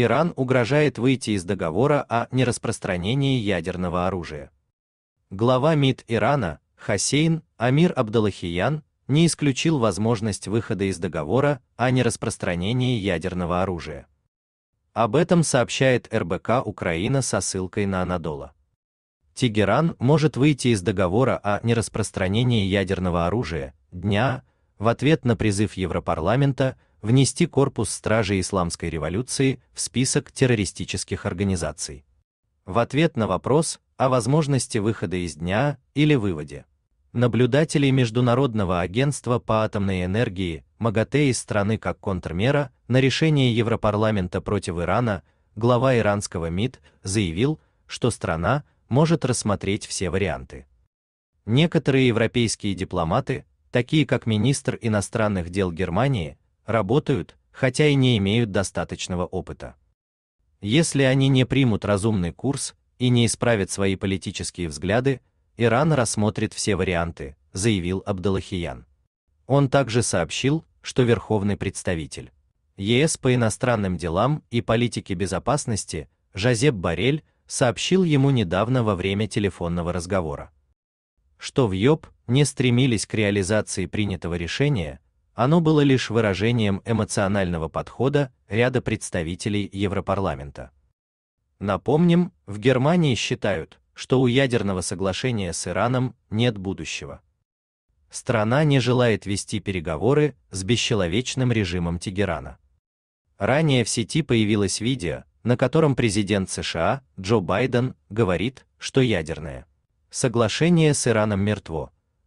Иран угрожает выйти из договора о нераспространении ядерного оружия. Глава МИД Ирана Хасейн Амир Абдалахиян не исключил возможность выхода из договора о нераспространении ядерного оружия. Об этом сообщает РБК Украина со ссылкой на Анадола. Тегеран может выйти из договора о нераспространении ядерного оружия дня в ответ на призыв Европарламента внести корпус стражи исламской революции в список террористических организаций. В ответ на вопрос о возможности выхода из дня или выводе наблюдателей Международного агентства по атомной энергии МАГАТЭ из страны как контрмера на решение Европарламента против Ирана, глава иранского МИД заявил, что страна может рассмотреть все варианты. Некоторые европейские дипломаты, такие как министр иностранных дел Германии, работают, хотя и не имеют достаточного опыта. Если они не примут разумный курс и не исправят свои политические взгляды, Иран рассмотрит все варианты, заявил Абдалахиян. Он также сообщил, что верховный представитель ЕС по иностранным делам и политике безопасности Жозеп Барель сообщил ему недавно во время телефонного разговора, что в ЙОП не стремились к реализации принятого решения, оно было лишь выражением эмоционального подхода ряда представителей Европарламента. Напомним, в Германии считают, что у ядерного соглашения с Ираном нет будущего. Страна не желает вести переговоры с бесчеловечным режимом Тегерана. Ранее в сети появилось видео, на котором президент США Джо Байден говорит, что ядерное соглашение с Ираном мертво,